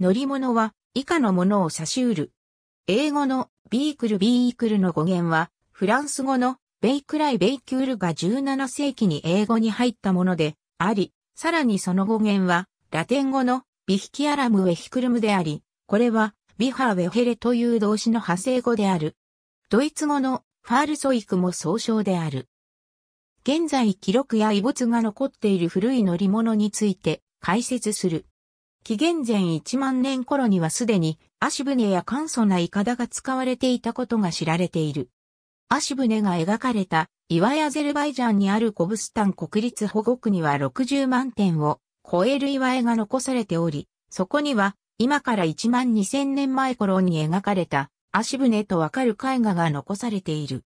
乗り物は以下のものを差し得る。英語のビークルビークルの語源は、フランス語のベイクライベイキュールが17世紀に英語に入ったものであり、さらにその語源は、ラテン語のビヒキアラムウェヒクルムであり、これはビハーウェヘレという動詞の派生語である。ドイツ語のファールソイクも総称である。現在記録や遺物が残っている古い乗り物について解説する。紀元前1万年頃にはすでに足船や簡素なイカダが使われていたことが知られている。足船が描かれた岩屋アゼルバイジャンにあるコブスタン国立保護区には60万点を超える岩絵が残されており、そこには今から1万2000年前頃に描かれた足船とわかる絵画が残されている。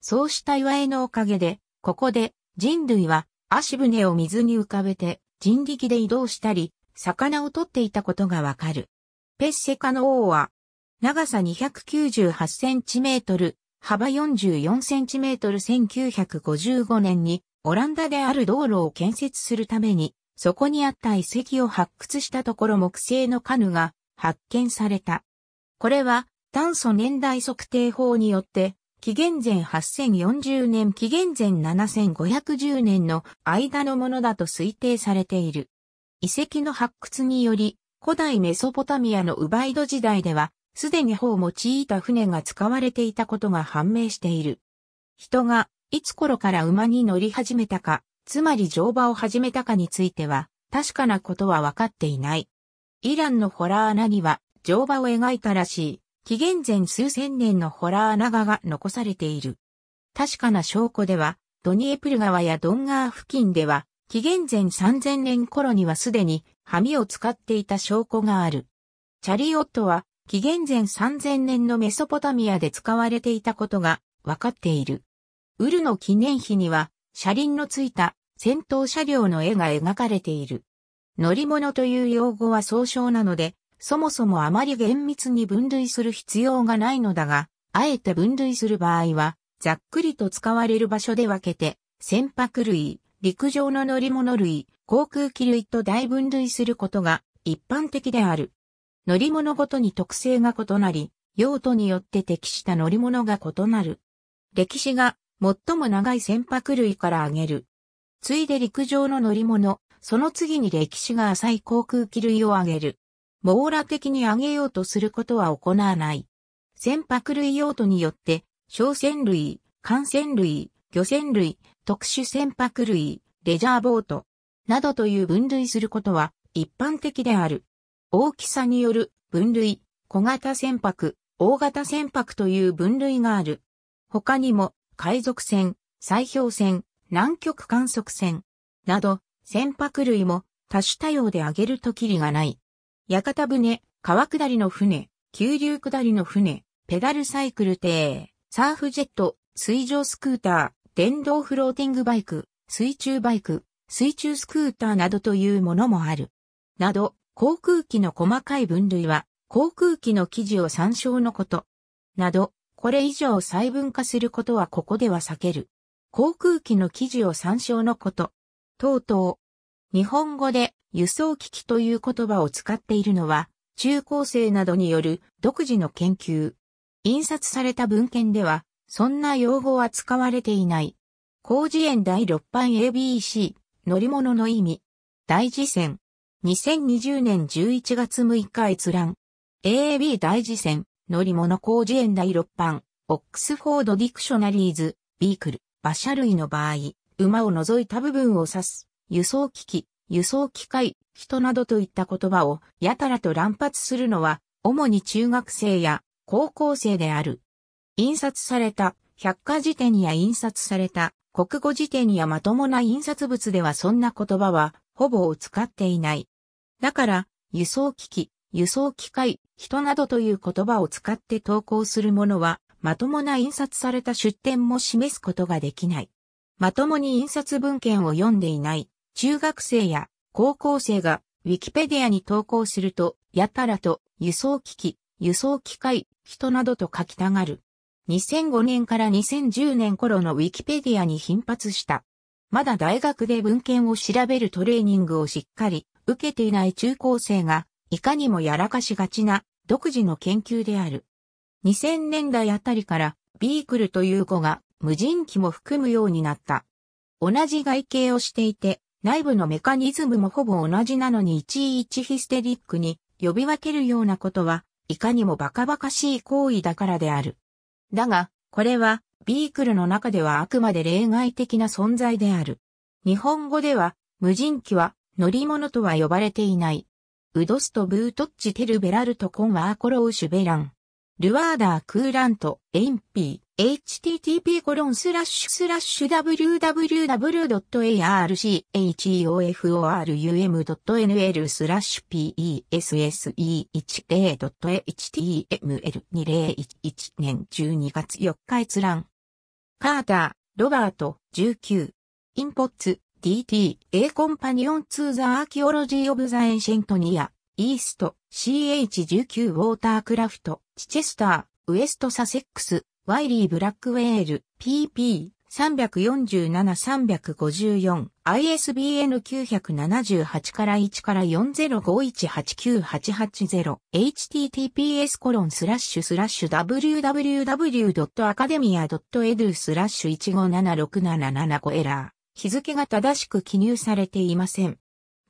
そうした岩絵のおかげで、ここで人類は足船を水に浮かべて人力で移動したり、魚を取っていたことがわかる。ペッセカの王は、長さ298センチメートル、幅44センチメートル1955年に、オランダである道路を建設するために、そこにあった遺跡を発掘したところ木製のカヌが発見された。これは炭素年代測定法によって、紀元前8040年紀元前7510年の間のものだと推定されている。遺跡の発掘により、古代メソポタミアのウバイド時代では、すでに砲を用いた船が使われていたことが判明している。人が、いつ頃から馬に乗り始めたか、つまり乗馬を始めたかについては、確かなことは分かっていない。イランのホラー穴には、乗馬を描いたらしい、紀元前数千年のホラー穴画が残されている。確かな証拠では、ドニエプル川やドンガー付近では、紀元前3000年頃にはすでに、網を使っていた証拠がある。チャリオットは、紀元前3000年のメソポタミアで使われていたことが分かっている。ウルの記念碑には、車輪のついた戦闘車両の絵が描かれている。乗り物という用語は総称なので、そもそもあまり厳密に分類する必要がないのだが、あえて分類する場合は、ざっくりと使われる場所で分けて、船舶類、陸上の乗り物類、航空機類と大分類することが一般的である。乗り物ごとに特性が異なり、用途によって適した乗り物が異なる。歴史が最も長い船舶類から挙げる。ついで陸上の乗り物、その次に歴史が浅い航空機類を挙げる。網羅的に挙げようとすることは行わない。船舶類用途によって、商船類、艦船類、漁船類、特殊船舶類、レジャーボート、などという分類することは一般的である。大きさによる分類、小型船舶、大型船舶という分類がある。他にも、海賊船、砕氷船、南極観測船、など、船舶類も多種多様で挙げるときりがない。屋形船、川下りの船、急流下りの船、ペダルサイクル艇、サーフジェット、水上スクーター、電動フローティングバイク、水中バイク、水中スクーターなどというものもある。など、航空機の細かい分類は、航空機の記事を参照のこと。など、これ以上細分化することはここでは避ける。航空機の記事を参照のこと。等々。日本語で輸送機器という言葉を使っているのは、中高生などによる独自の研究。印刷された文献では、そんな用語は使われていない。工事園第6版 ABC 乗り物の意味。大事線。2020年11月6日閲覧。AAB 大事線乗り物工事園第6版。オックスフォードディクショナリーズ、ビークル、馬車類の場合、馬を除いた部分を指す、輸送機器、輸送機械、人などといった言葉をやたらと乱発するのは、主に中学生や高校生である。印刷された、百科事典や印刷された、国語辞典やまともな印刷物ではそんな言葉は、ほぼを使っていない。だから、輸送機器、輸送機械、人などという言葉を使って投稿するものは、まともな印刷された出典も示すことができない。まともに印刷文献を読んでいない、中学生や高校生が、ウィキペディアに投稿すると、やたらと、輸送機器、輸送機械、人などと書きたがる。2005年から2010年頃のウィキペディアに頻発した。まだ大学で文献を調べるトレーニングをしっかり受けていない中高生が、いかにもやらかしがちな独自の研究である。2000年代あたりからビークルという語が無人機も含むようになった。同じ外形をしていて、内部のメカニズムもほぼ同じなのに一一ヒステリックに呼び分けるようなことは、いかにもバカバカしい行為だからである。だが、これは、ビークルの中ではあくまで例外的な存在である。日本語では、無人機は乗り物とは呼ばれていない。ウドストブートッチテルベラルトコンワーコロウシュベラン。ルワーダークーラントエンピー。http://www.archeofum.nl スラッシュ psse10.html2011 年12月4日閲覧。カーター、ロバート、19。インポッツ、DT、A コンパニオン o ーザアーキオロジーオブザエンシェントニア、イースト、CH19 ウォータークラフト、チチェスター、ウエストサセックス、ワイリー・ブラックウェール、PP、347-354、ISBN 978から1から405189880、https コロンスラッシュスラッシュ www.academia.edu スラッシュ1576775エラー。日付が正しく記入されていません。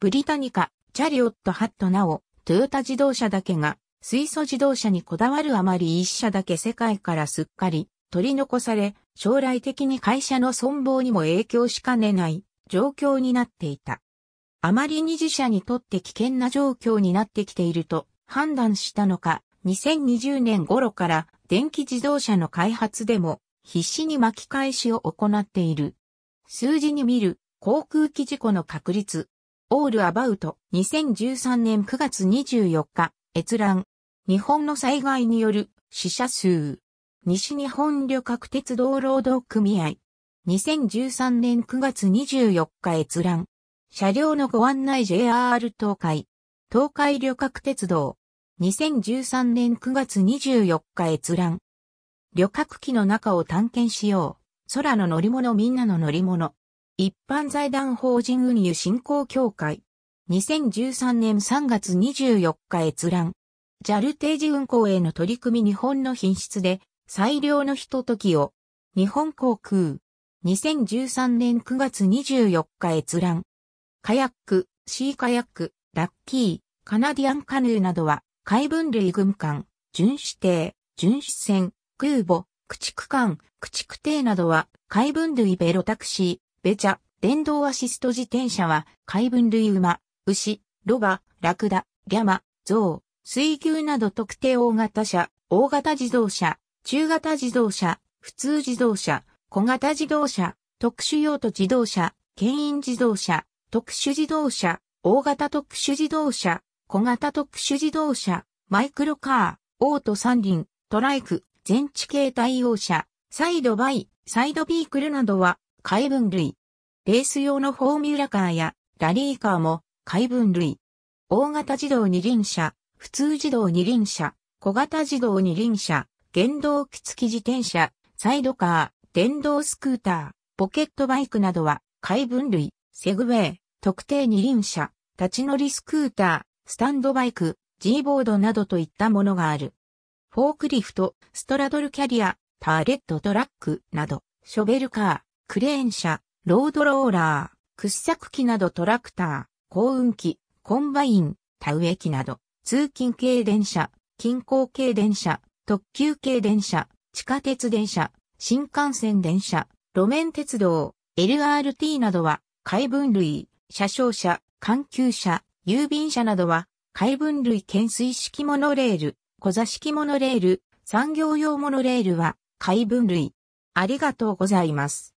ブリタニカ、チャリオットハットなお、トヨタ自動車だけが水素自動車にこだわるあまり一社だけ世界からすっかり取り残され、将来的に会社の存亡にも影響しかねない状況になっていた。あまり二次社にとって危険な状況になってきていると判断したのか、2020年頃から電気自動車の開発でも必死に巻き返しを行っている。数字に見る航空機事故の確率。オールアバウト2013年9月24日閲覧日本の災害による死者数。西日本旅客鉄道労働組合。2013年9月24日閲覧。車両のご案内 JR 東海。東海旅客鉄道。2013年9月24日閲覧。旅客機の中を探検しよう。空の乗り物みんなの乗り物。一般財団法人運輸振興協会。2013年3月24日閲覧。JAL 定時運行への取り組み日本の品質で最良のひとときを日本航空2013年9月24日閲覧カヤック、シーカヤック、ラッキー、カナディアンカヌーなどは海分類軍艦、巡視艇、巡視船、空母、駆逐艦、駆逐艇などは海分類ベロタクシー、ベチャ、電動アシスト自転車は海分類馬、牛、ロバ、ラクダ、ギャマ、ゾウ、水牛など特定大型車、大型自動車、中型自動車、普通自動車、小型自動車、特殊用途自動車、牽引自動車、特殊自動車、大型特殊自動車、小型特殊自動車、マイクロカー、オート三輪、トライク、全地形対応車、サイドバイ、サイドビークルなどは、海分類。レース用のフォーミュラカーや、ラリーカーも、海分類。大型自動二輪車、普通自動二輪車、小型自動二輪車、原動機付き自転車、サイドカー、電動スクーター、ポケットバイクなどは、海分類、セグウェイ、特定二輪車、立ち乗りスクーター、スタンドバイク、G ボードなどといったものがある。フォークリフト、ストラドルキャリア、ターレットトラックなど、ショベルカー、クレーン車、ロードローラー、掘削機などトラクター、耕運機、コンバイン、田植え機など。通勤系電車、近郊系電車、特急系電車、地下鉄電車、新幹線電車、路面鉄道、LRT などは、海分類、車掌車、環球車、郵便車などは、海分類懸垂式モノレール、小座式モノレール、産業用モノレールは、海分類。ありがとうございます。